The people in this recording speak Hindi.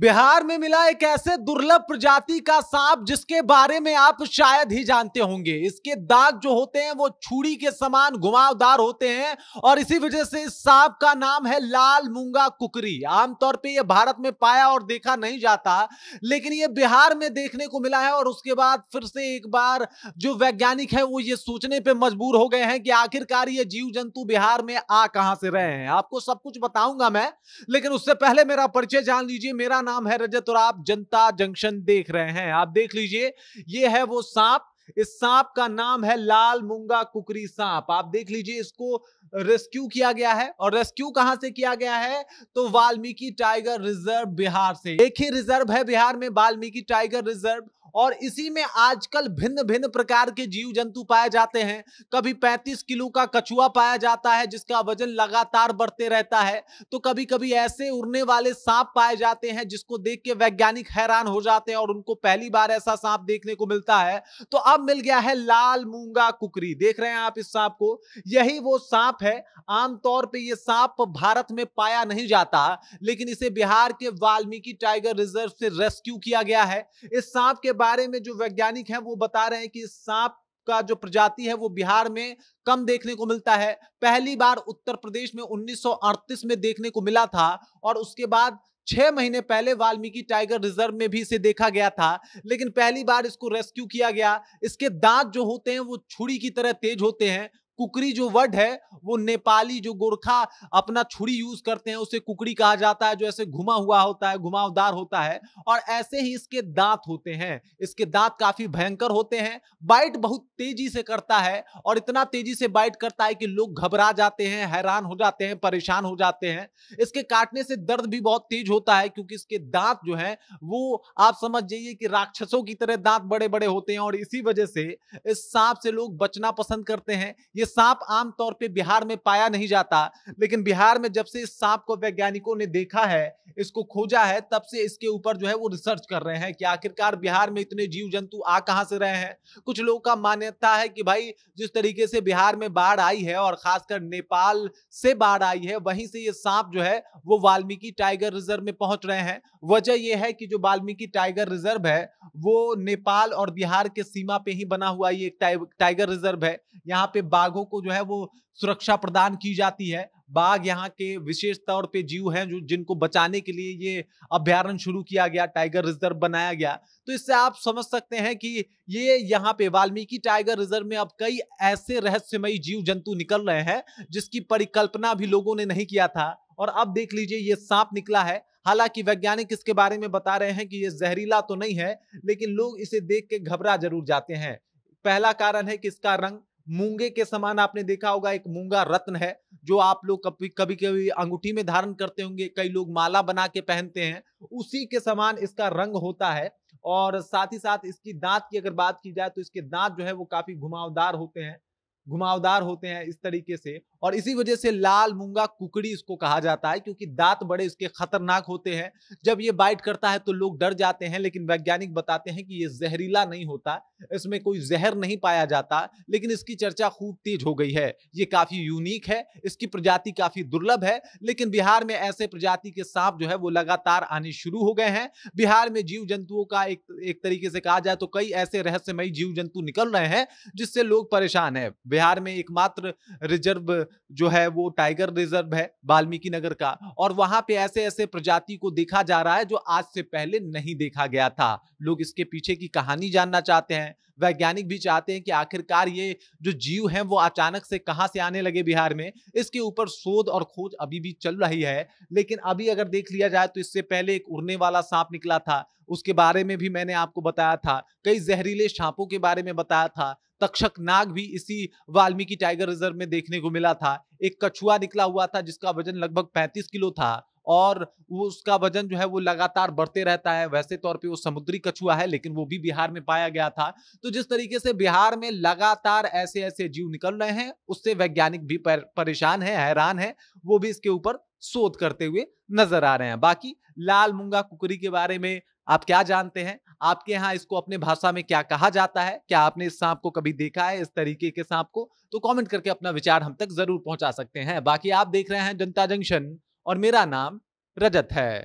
बिहार में मिला एक ऐसे दुर्लभ प्रजाति का सांप जिसके बारे में आप शायद ही जानते होंगे इसके दाग जो होते हैं वो छुरी के समान घुमावदार होते हैं और इसी वजह से इस सांप का नाम है लाल मूंगा कुकरी आमतौर पे ये भारत में पाया और देखा नहीं जाता लेकिन ये बिहार में देखने को मिला है और उसके बाद फिर से एक बार जो वैज्ञानिक है वो ये सोचने पर मजबूर हो गए हैं कि आखिरकार ये जीव जंतु बिहार में आ कहां से रहे हैं आपको सब कुछ बताऊंगा मैं लेकिन उससे पहले मेरा परिचय जान लीजिए मेरा नाम है रजत और आप जनता जंक्शन देख रहे हैं आप देख लीजिए ये है वो सांप इस सांप का नाम है लाल मुंगा कुकरी सांप आप देख लीजिए इसको रेस्क्यू किया गया है और रेस्क्यू कहां से किया गया है तो वाल्मीकि टाइगर रिजर्व बिहार से एक ही रिजर्व है बिहार में वाल्मीकि टाइगर रिजर्व और इसी में आजकल भिन्न भिन्न प्रकार के जीव जंतु पाए जाते हैं कभी 35 किलो का कछुआ पाया जाता है जिसका वजन लगातार बढ़ते रहता है तो कभी कभी ऐसे उड़ने वाले सांप पाए जाते हैं जिसको देख के वैज्ञानिक हैरान हो जाते हैं और उनको पहली बार ऐसा सांप देखने को मिलता है तो अब मिल गया है लाल मूंगा कुकरी देख रहे हैं आप इस सांप को यही वो सांप है आमतौर पर यह सांप भारत में पाया नहीं जाता लेकिन इसे बिहार के वाल्मीकि टाइगर रिजर्व से रेस्क्यू किया गया है इस सांप के बारे में जो वैज्ञानिक हैं वो बता रहे हैं कि सांप का जो प्रजाति है वो बिहार में कम देखने को मिलता है पहली बार उत्तर प्रदेश में उन्नीस में देखने को मिला था और उसके बाद छह महीने पहले वाल्मीकि टाइगर रिजर्व में भी इसे देखा गया था लेकिन पहली बार इसको रेस्क्यू किया गया इसके दांत जो होते हैं वो छुड़ी की तरह तेज होते हैं कुकरी जो वर्ड है वो नेपाली जो गोरखा अपना छुरी यूज करते हैं उसे कुकड़ी कहा जाता है जो ऐसे घुमा हुआ होता है घुमावदार होता है और ऐसे ही इसके दांत होते हैं इसके दांत काफी भयंकर होते हैं बाइट बहुत तेजी से करता है और इतना तेजी से बाइट करता है कि लोग घबरा जाते हैं हैरान हो जाते हैं परेशान हो जाते हैं इसके काटने से दर्द भी बहुत तेज होता है क्योंकि इसके दांत जो है वो आप समझ जाइए कि राक्षसों की तरह दांत बड़े बड़े होते हैं और इसी वजह से इस सांप से लोग बचना पसंद करते हैं ये सांप आमतौर पे बिहार में पाया नहीं जाता लेकिन बिहार में जब से इस सांप को वैज्ञानिकों ने देखा है इसको खोजा है तब से इसके ऊपर जो है वो रिसर्च कर रहे हैं कि आखिरकार बिहार में इतने जीव जंतु आ कहाँ से रहे हैं कुछ लोगों का मान्यता है कि भाई जिस तरीके से बिहार में बाढ़ आई है और खासकर नेपाल से बाढ़ आई है वहीं से ये सांप जो है वो वाल्मीकि टाइगर रिजर्व में पहुंच रहे हैं वजह यह है कि जो वाल्मीकि टाइगर रिजर्व है वो नेपाल और बिहार के सीमा पे ही बना हुआ ये टाइगर रिजर्व है यहाँ पे बाघों को जो है वो सुरक्षा प्रदान की जाती है बाघ यहाँ के विशेष तौर पे जीव हैं जो जिनको बचाने के लिए ये अभ्यारण शुरू किया गया टाइगर रिजर्व बनाया गया तो इससे आप समझ सकते हैं कि ये यहाँ पे वाल्मीकि टाइगर रिजर्व में अब कई ऐसे रहस्यमयी जीव जंतु निकल रहे हैं जिसकी परिकल्पना भी लोगों ने नहीं किया था और अब देख लीजिए ये सांप निकला है हालांकि वैज्ञानिक इसके बारे में बता रहे हैं कि ये जहरीला तो नहीं है लेकिन लोग इसे देख के घबरा जरूर जाते हैं पहला कारण है कि इसका रंग मूंगे के समान आपने देखा होगा एक मूंगा रत्न है जो आप लोग कभी कभी कभी अंगूठी में धारण करते होंगे कई लोग माला बना के पहनते हैं उसी के समान इसका रंग होता है और साथ ही साथ इसकी दांत की अगर बात की जाए तो इसके दांत जो है वो काफी घुमावदार होते हैं घुमावदार होते हैं इस तरीके से और इसी वजह से लाल मूंगा कुकड़ी इसको कहा जाता है क्योंकि दांत बड़े इसके खतरनाक होते हैं जब ये बाइट करता है तो लोग डर जाते हैं लेकिन वैज्ञानिक बताते हैं कि ये जहरीला नहीं होता इसमें कोई जहर नहीं पाया जाता लेकिन इसकी चर्चा खूब तेज हो गई है ये काफ़ी यूनिक है इसकी प्रजाति काफ़ी दुर्लभ है लेकिन बिहार में ऐसे प्रजाति के सांप जो है वो लगातार आने शुरू हो गए हैं बिहार में जीव जंतुओं का एक एक तरीके से कहा जाए तो कई ऐसे रहस्यमयी जीव जंतु निकल रहे हैं जिससे लोग परेशान है बिहार में एकमात्र रिजर्व जो है वो टाइगर रिजर्व है वाल्मीकि नगर का और वहां पे ऐसे ऐसे प्रजाति को देखा जा रहा है जो आज से पहले नहीं देखा गया था लोग इसके पीछे की कहानी जानना चाहते हैं वैज्ञानिक भी चाहते हैं कि आखिरकार ये जो जीव हैं वो अचानक से कहाँ से आने लगे बिहार में इसके ऊपर शोध और खोज अभी भी चल रही है लेकिन अभी अगर देख लिया जाए तो इससे पहले एक उड़ने वाला सांप निकला था उसके बारे में भी मैंने आपको बताया था कई जहरीले सांपों के बारे में बताया था तक्षक नाग भी इसी वाल्मीकि टाइगर रिजर्व में देखने को मिला था एक कछुआ निकला हुआ था जिसका वजन लगभग 35 किलो था और वो उसका वजन जो है वो लगातार बढ़ते रहता है वैसे तौर पे वो समुद्री कछुआ है लेकिन वो भी बिहार में पाया गया था तो जिस तरीके से बिहार में लगातार ऐसे ऐसे जीव निकल रहे हैं उससे वैज्ञानिक भी पर, परेशान है हैरान है वो भी इसके ऊपर शोध करते हुए नजर आ रहे हैं बाकी लाल मुंगा कुकरी के बारे में आप क्या जानते हैं आपके यहाँ इसको अपने भाषा में क्या कहा जाता है क्या आपने इस सांप को कभी देखा है इस तरीके के सांप को तो कमेंट करके अपना विचार हम तक जरूर पहुंचा सकते हैं बाकी आप देख रहे हैं जनता जंक्शन और मेरा नाम रजत है